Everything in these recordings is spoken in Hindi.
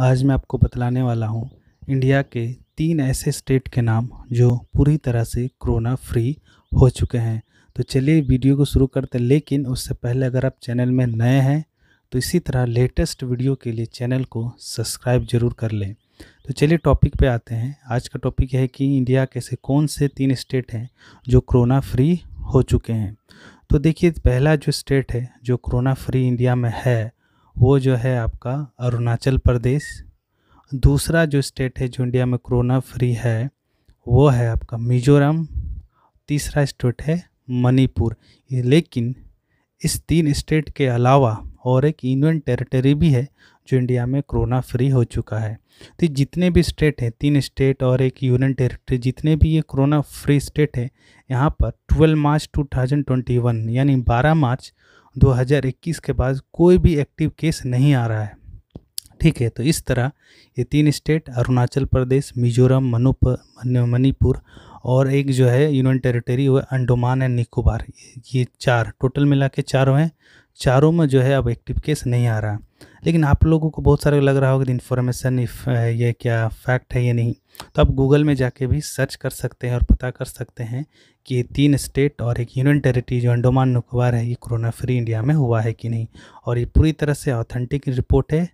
आज मैं आपको बतलाने वाला हूँ इंडिया के तीन ऐसे स्टेट के नाम जो पूरी तरह से कोरोना फ्री हो चुके हैं तो चलिए वीडियो को शुरू करते हैं लेकिन उससे पहले अगर आप चैनल में नए हैं तो इसी तरह लेटेस्ट वीडियो के लिए चैनल को सब्सक्राइब जरूर कर लें तो चलिए टॉपिक पे आते हैं आज का टॉपिक है कि इंडिया के से कौन से तीन स्टेट हैं जो कोरोना फ्री हो चुके हैं तो देखिए पहला जो स्टेट है जो कोरोना फ्री इंडिया में है वो जो है आपका अरुणाचल प्रदेश दूसरा जो स्टेट है जो इंडिया में कोरोना फ्री है वो है आपका मिजोरम तीसरा स्टेट है मणिपुर लेकिन इस तीन स्टेट के अलावा और एक यूनियन टेरिटरी भी है जो इंडिया में कोरोना फ्री हो चुका है तो जितने भी स्टेट हैं तीन स्टेट और एक यूनियन टेरिटरी जितने भी ये कोरोना फ्री स्टेट हैं यहाँ पर 12 मार्च 2021 यानी 12 मार्च 2021 के बाद कोई भी एक्टिव केस नहीं आ रहा है ठीक है तो इस तरह ये तीन स्टेट अरुणाचल प्रदेश मिजोरम मनुप मणिपुर और एक जो है यूनियन टेरिटरी वो अंडोमान एंड निकोबार ये चार टोटल मिला के चारों हैं चारों में जो है अब एक्टिव केस नहीं आ रहा लेकिन आप लोगों को बहुत सारे लग रहा होगा कि इन्फॉर्मेशन ये क्या फैक्ट है या नहीं तो आप गूगल में जाके भी सर्च कर सकते हैं और पता कर सकते हैं कि तीन स्टेट और एक यूनियन टेरिटरी जो अंडोमान निकोबार है ये कोरोना फ्री इंडिया में हुआ है कि नहीं और ये पूरी तरह से ऑथेंटिक रिपोर्ट है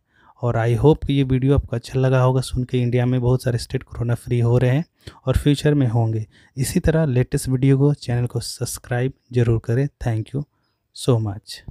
और आई होप कि ये वीडियो आपको अच्छा लगा होगा सुन के इंडिया में बहुत सारे स्टेट कोरोना फ्री हो रहे हैं और फ्यूचर में होंगे इसी तरह लेटेस्ट वीडियो को चैनल को सब्सक्राइब जरूर करें थैंक यू सो मच